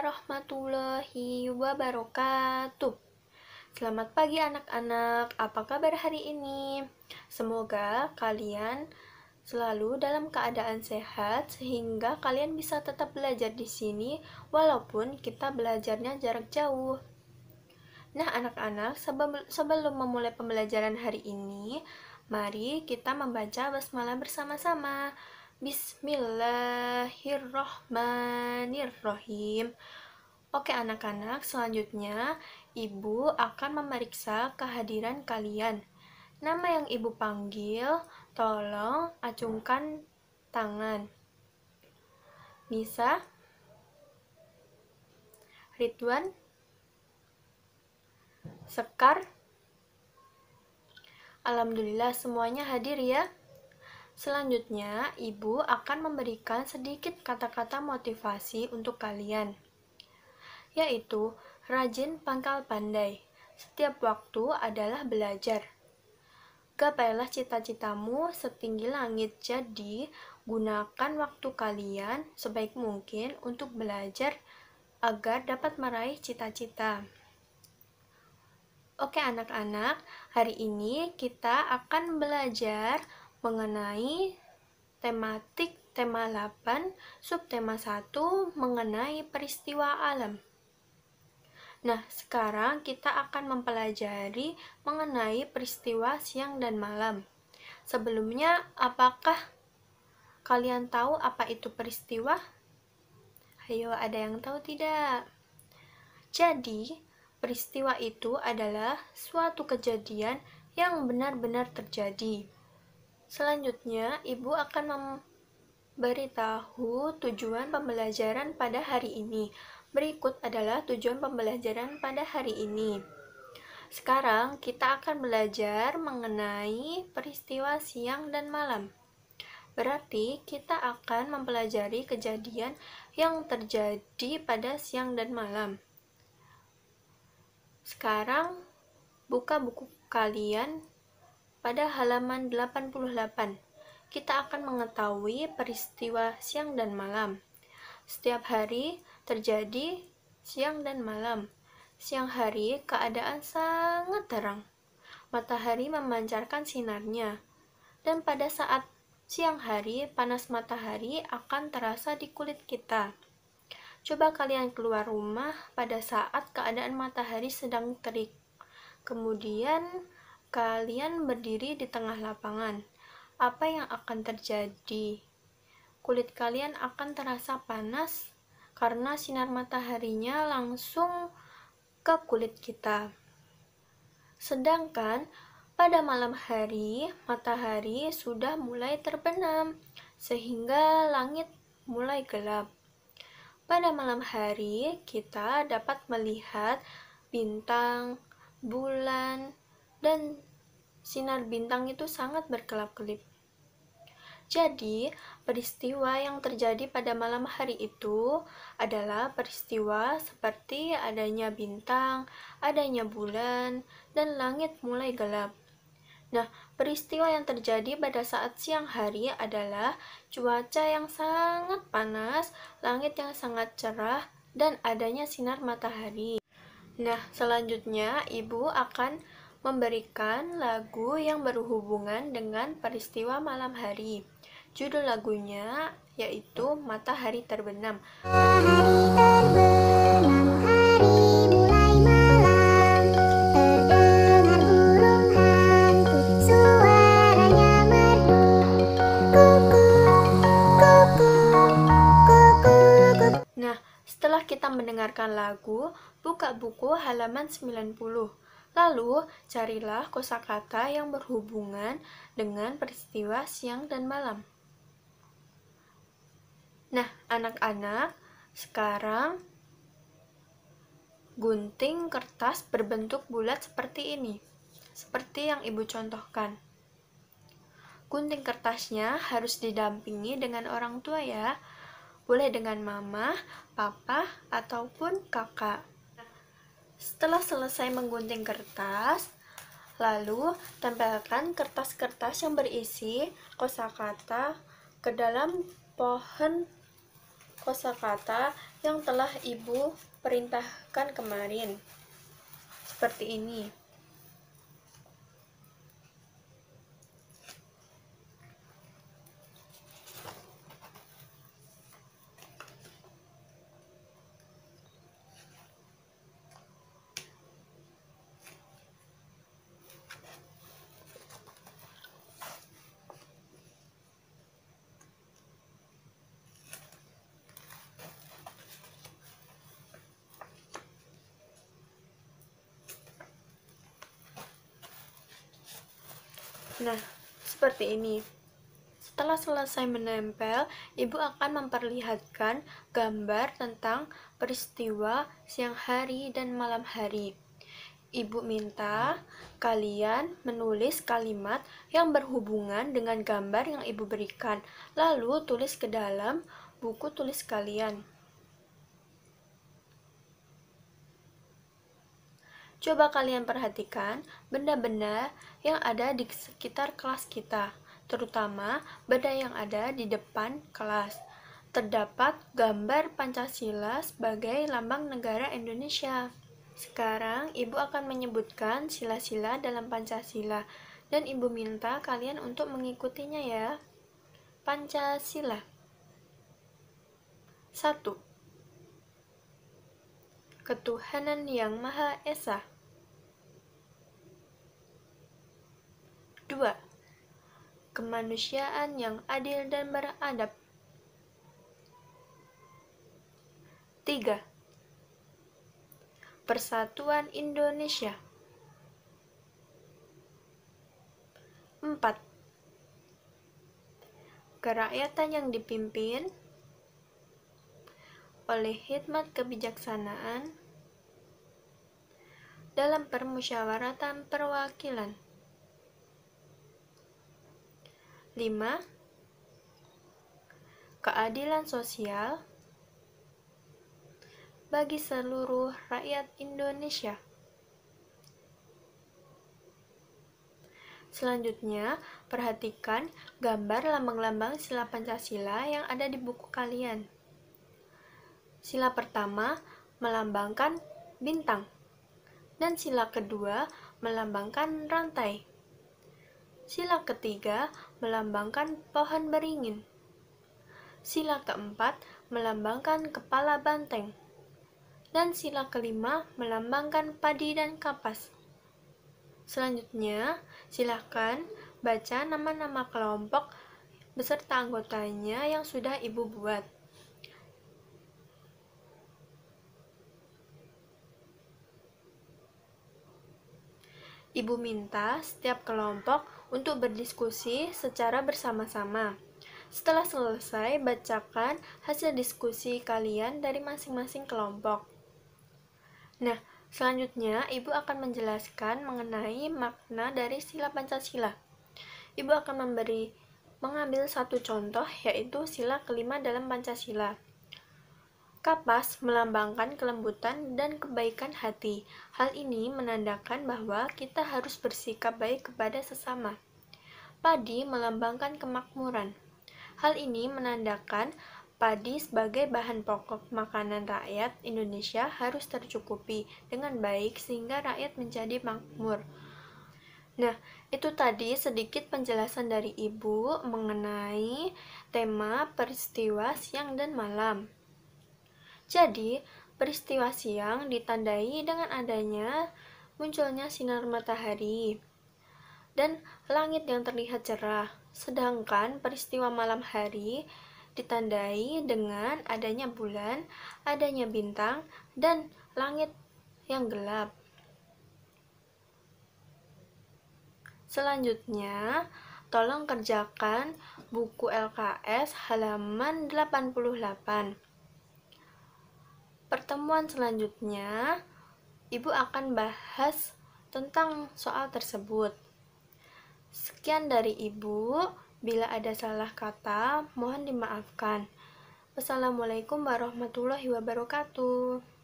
warahmatullahi wabarakatuh. Selamat pagi anak-anak, apa kabar hari ini? Semoga kalian selalu dalam keadaan sehat sehingga kalian bisa tetap belajar di sini walaupun kita belajarnya jarak jauh. Nah, anak-anak, sebelum memulai pembelajaran hari ini, mari kita membaca basmalah bersama-sama. Bismillahirrohmanirrohim Oke anak-anak, selanjutnya Ibu akan memeriksa kehadiran kalian Nama yang Ibu panggil, tolong acungkan tangan Nisa Ridwan Sekar Alhamdulillah semuanya hadir ya Selanjutnya, ibu akan memberikan sedikit kata-kata motivasi untuk kalian, yaitu rajin pangkal pandai. Setiap waktu adalah belajar. Gapailah cita-citamu setinggi langit, jadi gunakan waktu kalian sebaik mungkin untuk belajar agar dapat meraih cita-cita. Oke anak-anak, hari ini kita akan belajar mengenai tematik tema 8 subtema 1 mengenai peristiwa alam. Nah, sekarang kita akan mempelajari mengenai peristiwa siang dan malam. Sebelumnya, apakah kalian tahu apa itu peristiwa? Ayo, ada yang tahu tidak? Jadi, peristiwa itu adalah suatu kejadian yang benar-benar terjadi Selanjutnya, ibu akan memberitahu tujuan pembelajaran pada hari ini. Berikut adalah tujuan pembelajaran pada hari ini. Sekarang kita akan belajar mengenai peristiwa siang dan malam. Berarti kita akan mempelajari kejadian yang terjadi pada siang dan malam. Sekarang buka buku kalian pada halaman 88, kita akan mengetahui peristiwa siang dan malam. Setiap hari terjadi siang dan malam. Siang hari keadaan sangat terang. Matahari memancarkan sinarnya. Dan pada saat siang hari, panas matahari akan terasa di kulit kita. Coba kalian keluar rumah pada saat keadaan matahari sedang terik. Kemudian Kalian berdiri di tengah lapangan. Apa yang akan terjadi? Kulit kalian akan terasa panas karena sinar mataharinya langsung ke kulit kita. Sedangkan pada malam hari, matahari sudah mulai terbenam sehingga langit mulai gelap. Pada malam hari, kita dapat melihat bintang, bulan, dan sinar bintang itu sangat berkelap-kelip. Jadi, peristiwa yang terjadi pada malam hari itu adalah peristiwa seperti adanya bintang, adanya bulan, dan langit mulai gelap. Nah, peristiwa yang terjadi pada saat siang hari adalah cuaca yang sangat panas, langit yang sangat cerah, dan adanya sinar matahari. Nah, selanjutnya ibu akan memberikan lagu yang berhubungan dengan peristiwa malam hari. Judul lagunya yaitu Matahari Terbenam. nah, setelah kita mendengarkan lagu, buka buku halaman 90. Lalu, carilah kosakata yang berhubungan dengan peristiwa siang dan malam. Nah, anak-anak, sekarang gunting kertas berbentuk bulat seperti ini, seperti yang Ibu contohkan. Gunting kertasnya harus didampingi dengan orang tua ya, boleh dengan mama, papa, ataupun kakak. Setelah selesai menggunting kertas, lalu tempelkan kertas-kertas yang berisi kosakata ke dalam pohon kosakata yang telah Ibu perintahkan kemarin. Seperti ini. Nah, seperti ini. Setelah selesai menempel, ibu akan memperlihatkan gambar tentang peristiwa siang hari dan malam hari. Ibu minta kalian menulis kalimat yang berhubungan dengan gambar yang ibu berikan, lalu tulis ke dalam buku tulis kalian. Coba kalian perhatikan benda-benda yang ada di sekitar kelas kita, terutama benda yang ada di depan kelas. Terdapat gambar Pancasila sebagai lambang negara Indonesia. Sekarang, Ibu akan menyebutkan sila-sila dalam Pancasila, dan Ibu minta kalian untuk mengikutinya ya. Pancasila 1. Ketuhanan Yang Maha Esa 2. Kemanusiaan yang adil dan beradab. 3. Persatuan Indonesia. 4. Kerakyatan yang dipimpin oleh hikmat kebijaksanaan dalam permusyawaratan perwakilan. 5. Keadilan sosial bagi seluruh rakyat Indonesia. Selanjutnya, perhatikan gambar lambang-lambang sila Pancasila yang ada di buku kalian. Sila pertama melambangkan bintang, dan sila kedua melambangkan rantai. Sila ketiga melambangkan pohon beringin. Sila keempat melambangkan kepala banteng. Dan sila kelima melambangkan padi dan kapas. Selanjutnya, silakan baca nama-nama kelompok beserta anggotanya yang sudah Ibu buat. Ibu minta setiap kelompok untuk berdiskusi secara bersama-sama. Setelah selesai, bacakan hasil diskusi kalian dari masing-masing kelompok. Nah, selanjutnya Ibu akan menjelaskan mengenai makna dari sila Pancasila. Ibu akan memberi mengambil satu contoh yaitu sila kelima dalam Pancasila. Kapas melambangkan kelembutan dan kebaikan hati. Hal ini menandakan bahwa kita harus bersikap baik kepada sesama. Padi melambangkan kemakmuran. Hal ini menandakan padi sebagai bahan pokok makanan rakyat Indonesia harus tercukupi dengan baik sehingga rakyat menjadi makmur. Nah, itu tadi sedikit penjelasan dari Ibu mengenai tema peristiwa siang dan malam. Jadi, peristiwa siang ditandai dengan adanya munculnya sinar matahari dan langit yang terlihat cerah. Sedangkan peristiwa malam hari ditandai dengan adanya bulan, adanya bintang, dan langit yang gelap. Selanjutnya, tolong kerjakan buku LKS halaman 88 pertemuan selanjutnya, Ibu akan bahas tentang soal tersebut. Sekian dari Ibu. Bila ada salah kata, mohon dimaafkan. Wassalamualaikum warahmatullahi wabarakatuh.